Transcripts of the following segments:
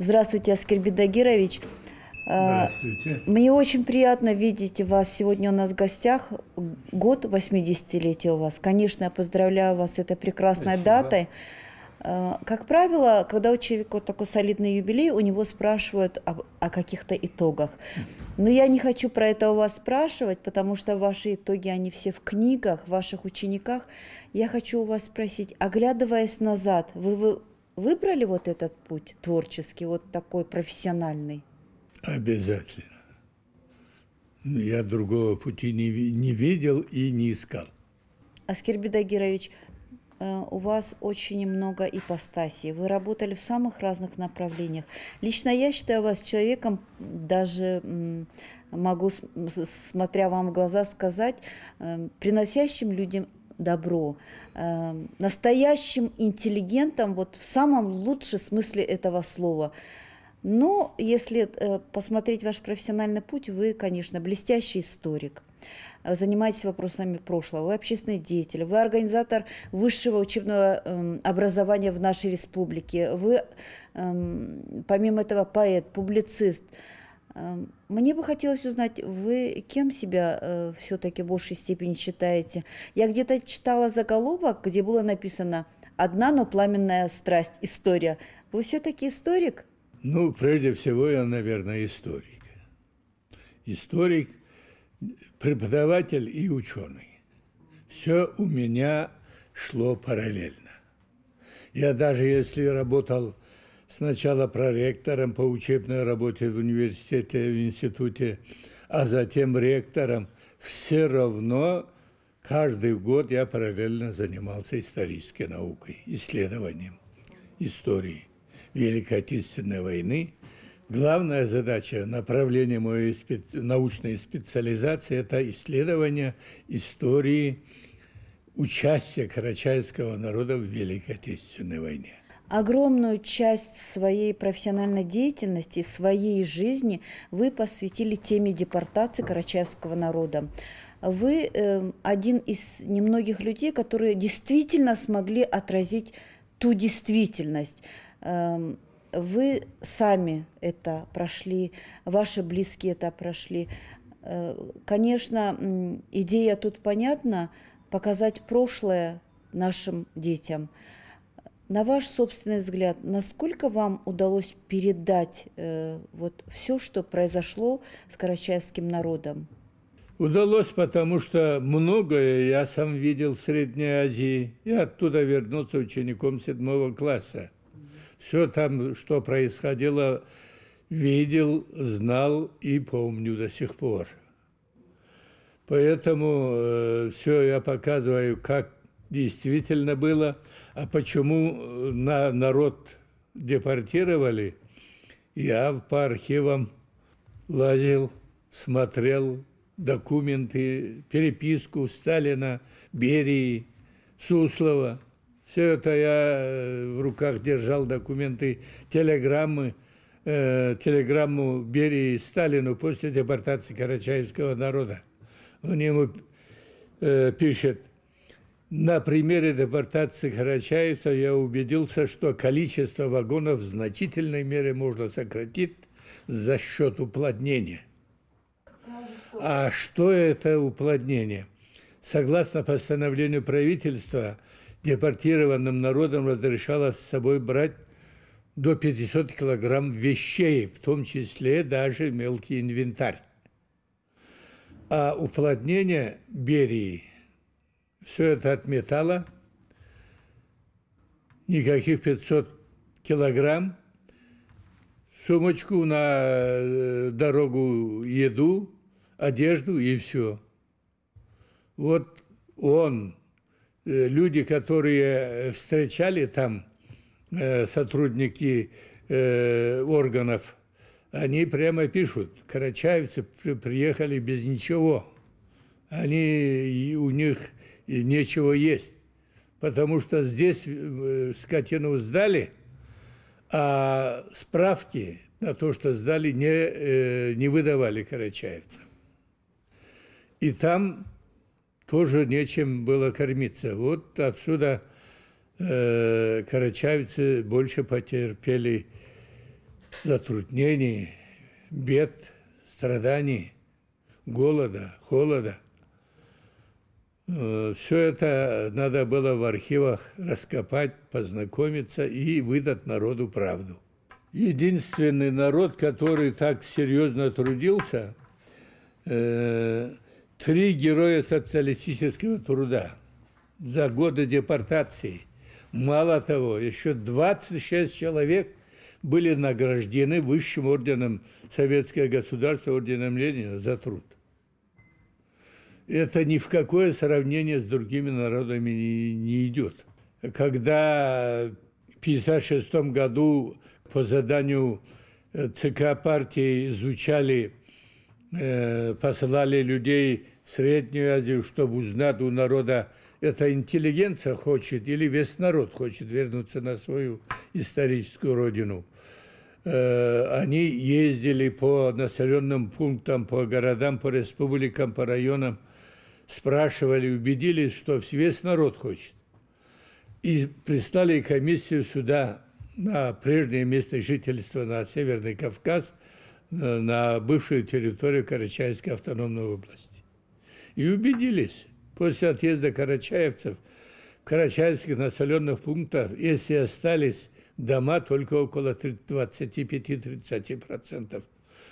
Здравствуйте, Аскерби Дагирович. А, Здравствуйте. Мне очень приятно видеть вас сегодня у нас в гостях. Год 80-летия у вас. Конечно, я поздравляю вас с этой прекрасной Спасибо. датой. А, как правило, когда у человека вот такой солидный юбилей, у него спрашивают о, о каких-то итогах. Но я не хочу про это у вас спрашивать, потому что ваши итоги, они все в книгах, в ваших учениках. Я хочу у вас спросить, оглядываясь назад, вы, вы выбрали вот этот путь творческий, вот такой профессиональный? Обязательно. Ну, я другого пути не, не видел и не искал. Аскер Бедагирович, э, у вас очень много ипостасей. Вы работали в самых разных направлениях. Лично я считаю вас человеком, даже могу, смотря вам в глаза, сказать, э, приносящим людям добро, эм, настоящим интеллигентом, вот в самом лучшем смысле этого слова. Но если э, посмотреть ваш профессиональный путь, вы, конечно, блестящий историк, э, занимаетесь вопросами прошлого, вы общественный деятель, вы организатор высшего учебного эм, образования в нашей республике, вы, эм, помимо этого, поэт, публицист – Эм, мне бы хотелось узнать, вы кем себя э, все-таки в большей степени считаете? Я где-то читала заголовок, где было написано «Одна, но пламенная страсть. История». Вы все-таки историк? Ну, прежде всего, я, наверное, историк. Историк, преподаватель и ученый. Все у меня шло параллельно. Я даже если работал сначала проректором по учебной работе в университете, в институте, а затем ректором, все равно каждый год я параллельно занимался исторической наукой, исследованием истории Великой Отечественной войны. Главная задача, направление моей спе научной специализации – это исследование истории участия карачаевского народа в Великой Отечественной войне – огромную часть своей профессиональной деятельности, своей жизни вы посвятили теме депортации карачаевского народа. Вы э, один из немногих людей, которые действительно смогли отразить ту действительность. Э, вы сами это прошли, ваши близкие это прошли. Э, конечно, идея тут понятна, показать прошлое нашим детям – на ваш собственный взгляд, насколько вам удалось передать э, вот все, что произошло с карачаевским народом? Удалось, потому что многое я сам видел в Средней Азии. Я оттуда вернулся учеником седьмого класса. Все там, что происходило, видел, знал и помню до сих пор. Поэтому э, все я показываю, как действительно было, а почему э, на народ депортировали, я по архивам лазил, смотрел документы, переписку Сталина, Берии, Суслова. Все это я э, в руках держал документы, телеграммы, э, телеграмму Берии Сталину после депортации карачаевского народа. Он ему э, пишет, на примере депортации Харачаева я убедился, что количество вагонов в значительной мере можно сократить за счет уплотнения. А что это уплотнение? Согласно постановлению правительства, депортированным народам разрешалось с собой брать до 500 килограмм вещей, в том числе даже мелкий инвентарь. А уплотнение Берии – все это отметало. Никаких 500 килограмм. Сумочку на э, дорогу, еду, одежду и все. Вот он, э, люди, которые э, встречали там сотрудники органов, они прямо пишут, карачаевцы приехали без ничего. Они, у них и нечего есть. Потому что здесь э, скотину сдали, а справки на то, что сдали, не, э, не выдавали карачаевцам. И там тоже нечем было кормиться. Вот отсюда э, карачаевцы больше потерпели затруднений, бед, страданий, голода, холода – Э, Все это надо было в архивах раскопать, познакомиться и выдать народу правду. Единственный народ, который так серьезно трудился, э, три героя социалистического труда за годы депортации. Мало того, еще 26 человек были награждены высшим орденом Советское государство, орденом Ленина за труд это ни в какое сравнение с другими народами не, не идет. Когда в 1956 году по заданию э, ЦК партии изучали, э, посылали людей в Среднюю Азию, чтобы узнать у народа, это интеллигенция хочет или весь народ хочет вернуться на свою историческую родину. Э, они ездили по населенным пунктам, по городам, по республикам, по районам – спрашивали, убедились, что весь народ хочет. И пристали комиссию сюда, на прежнее место жительства, на Северный Кавказ, э, на бывшую территорию Карачаевской автономной области. И убедились, после отъезда карачаевцев, в карачаевских населенных пунктах, если остались дома, только около 25-30%.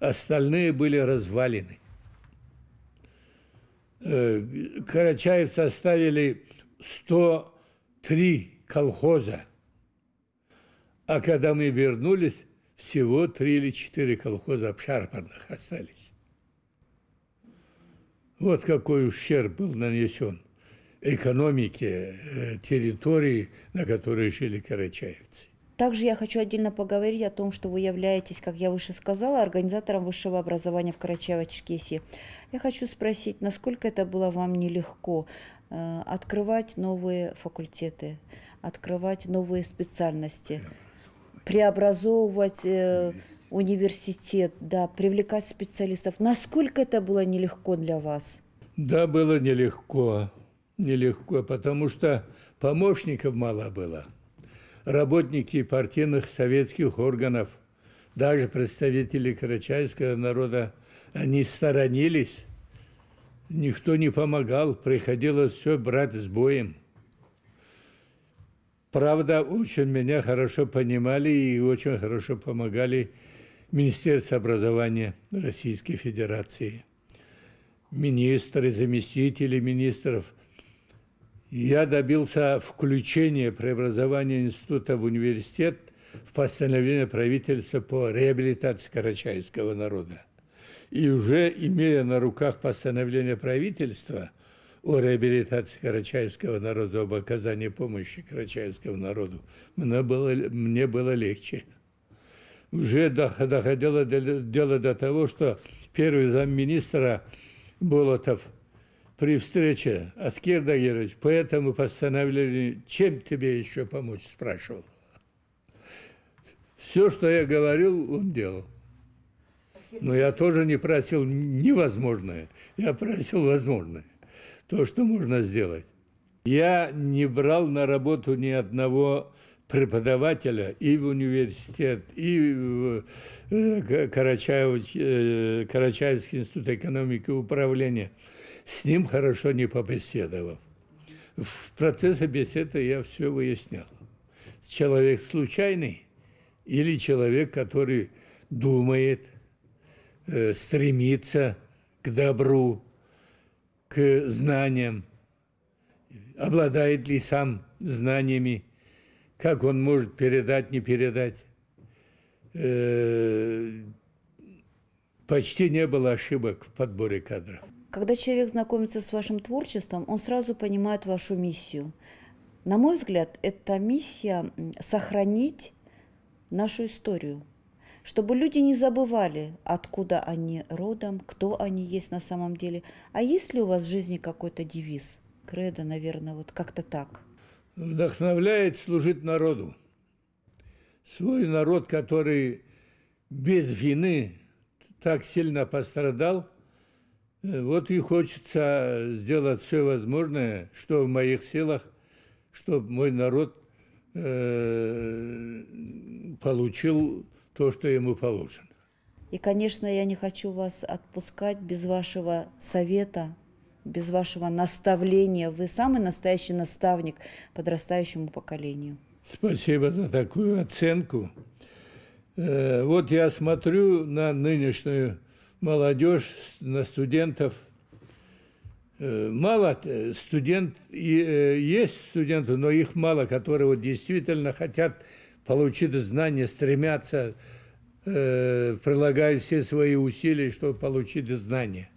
Остальные были развалены. Э, Карачаев составили 103 колхоза, а когда мы вернулись, всего три или четыре колхоза обшарпанных остались. Вот какой ущерб был нанесен экономике э, территории, на которой жили карачаевцы. Также я хочу отдельно поговорить о том, что вы являетесь, как я выше сказала, организатором высшего образования в Карачаево-Черкесии. Я хочу спросить, насколько это было вам нелегко э, открывать новые факультеты, открывать новые специальности, преобразовывать э, университет, да, привлекать специалистов. Насколько это было нелегко для вас? Да, было нелегко, нелегко, потому что помощников мало было – работники партийных советских органов, даже представители карачайского народа, они сторонились, никто не помогал, приходилось все брать с боем. Правда, очень меня хорошо понимали и очень хорошо помогали Министерство образования Российской Федерации. Министры, заместители министров – я добился включения преобразования института в университет в постановление правительства по реабилитации карачайского народа. И уже имея на руках постановление правительства о реабилитации карачайского народа, об оказании помощи карачайскому народу, мне было, мне было легче. Уже доходило дело до того, что первый замминистра Болотов – при встрече, Аскер Дагирович, поэтому постановили, чем тебе еще помочь, спрашивал. Все, что я говорил, он делал. Но я тоже не просил невозможное, я просил возможное, то, что можно сделать. Я не брал на работу ни одного преподавателя и в университет, и в э, Карачаев, э, Карачаевский институт экономики и управления – с ним хорошо не побеседовав. В процессе беседы я все выяснял. Человек случайный или человек, который думает, э, стремится к добру, к знаниям, обладает ли сам знаниями, как он может передать, не передать. Э, почти не было ошибок в подборе кадров. Когда человек знакомится с вашим творчеством, он сразу понимает вашу миссию. На мой взгляд, это миссия сохранить нашу историю, чтобы люди не забывали, откуда они родом, кто они есть на самом деле. А есть ли у вас в жизни какой-то девиз? Кредо, наверное, вот как-то так. Вдохновляет служить народу. Свой народ, который без вины так сильно пострадал – Э, вот и хочется сделать все возможное, что в моих силах, чтобы мой народ э, получил то, что ему положено. И, конечно, я не хочу вас отпускать без вашего совета, без вашего наставления. Вы самый настоящий наставник подрастающему поколению. Спасибо за такую оценку. Э, вот я смотрю на нынешнюю молодежь, на студентов. Э, мало э, студент, э, есть студенты, но их мало, которые вот действительно хотят получить знания, стремятся, прилагают все свои усилия, чтобы получить знания.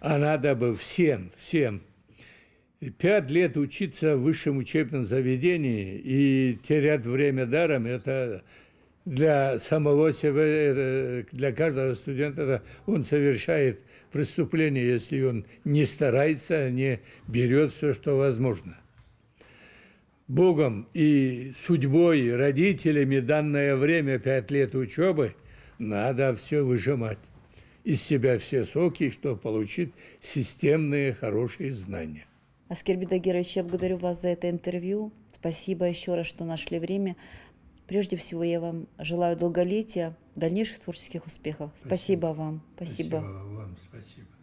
А надо бы всем, всем. Пять лет учиться в высшем учебном заведении и терять время даром – это для самого себя, для каждого студента он совершает преступление, если он не старается, а не берет все, что возможно. Богом и судьбой, родителями данное время, пять лет учебы, надо все выжимать. Из себя все соки, что получит системные хорошие знания. Аскер Бедагирович, я благодарю вас за это интервью. Спасибо еще раз, что нашли время. Прежде всего я вам желаю долголетия, дальнейших творческих успехов. Спасибо, спасибо вам. Спасибо. спасибо вам, спасибо.